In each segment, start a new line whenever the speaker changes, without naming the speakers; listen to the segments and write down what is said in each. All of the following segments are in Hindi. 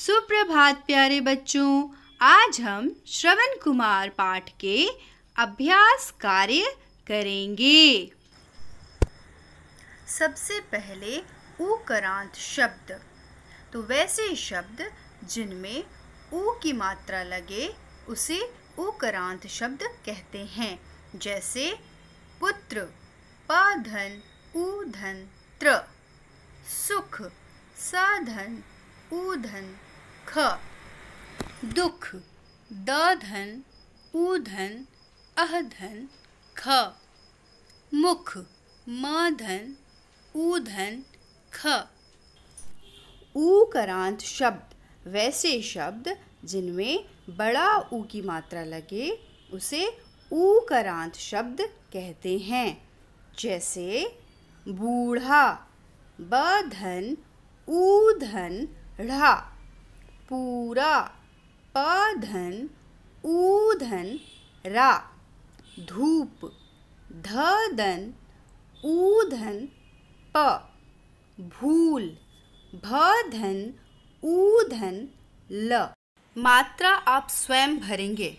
सुप्रभात प्यारे बच्चों आज हम श्रवण कुमार पाठ के अभ्यास कार्य करेंगे सबसे पहले उकरांत शब्द तो वैसे शब्द जिनमें ऊ की मात्रा लगे उसे उकरांत शब्द कहते हैं जैसे पुत्र पधन ऊधन त्र सुख साधन उधन ख दुख धन ऊधन अहधन ख मुख धन ऊधन ख ऊकरांत शब्द वैसे शब्द जिनमें बड़ा ऊ की मात्रा लगे उसे ऊकरांत शब्द कहते हैं जैसे बूढ़ा ब धन ऊधन रा पूरा पधन ऊधन रा धूप धन ऊधन प भूल धन ऊधन ल मात्रा आप स्वयं भरेंगे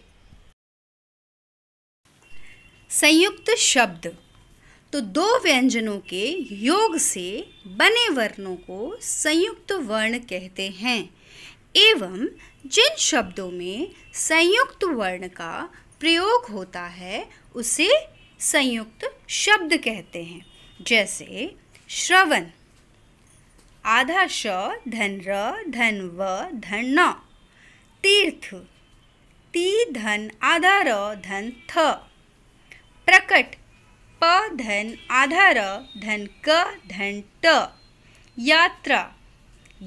संयुक्त शब्द तो दो व्यंजनों के योग से बने वर्णों को संयुक्त वर्ण कहते हैं एवं जिन शब्दों में संयुक्त वर्ण का प्रयोग होता है उसे संयुक्त शब्द कहते हैं जैसे श्रवण आधा श धन र धन व धन न तीर्थ ती धन आधा र धन थ प्रकट प धन आधार धन क धन ट यात्रा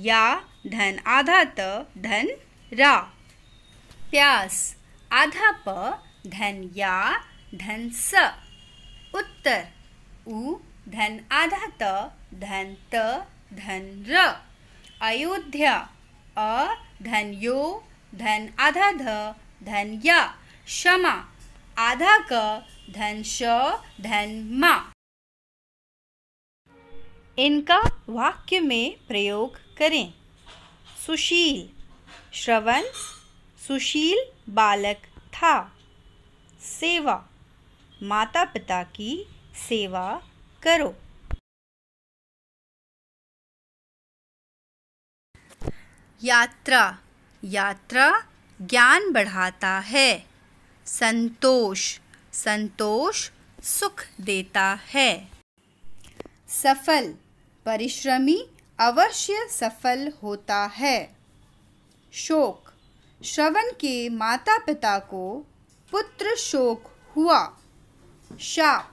या धन आधा त धन रा प्यास आधा प धन या धन स उत्तर उ धन आधा त धन त धन र अयोध्या अ धन यो धन आधा ध धन या क्षमा आधा क धन श धन मा इनका वाक्य में प्रयोग करें सुशील श्रवण सुशील बालक था सेवा माता पिता की सेवा करो यात्रा यात्रा ज्ञान बढ़ाता है संतोष संतोष सुख देता है सफल परिश्रमी अवश्य सफल होता है शोक श्रवण के माता पिता को पुत्र शोक हुआ शाप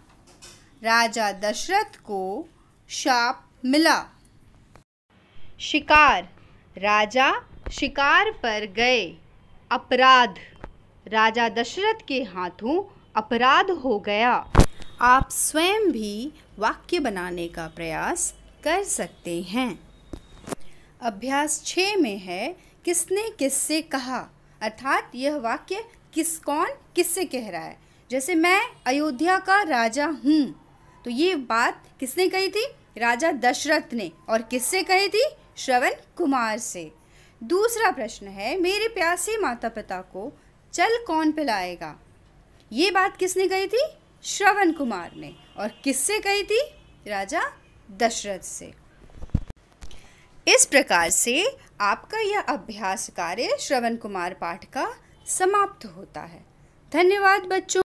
राजा दशरथ को शाप मिला शिकार राजा शिकार पर गए अपराध राजा दशरथ के हाथों अपराध हो गया आप स्वयं भी वाक्य बनाने का प्रयास कर सकते हैं अभ्यास छः में है किसने किससे कहा अर्थात यह वाक्य किस कौन किससे कह रहा है जैसे मैं अयोध्या का राजा हूँ तो ये बात किसने कही थी राजा दशरथ ने और किससे कही थी श्रवण कुमार से दूसरा प्रश्न है मेरे प्यासे माता पिता को चल कौन पिलाएगा ये बात किसने कही थी श्रवण कुमार ने और किससे कही थी राजा दशरथ से इस प्रकार से आपका यह अभ्यास कार्य श्रवण कुमार पाठ का समाप्त होता है धन्यवाद बच्चों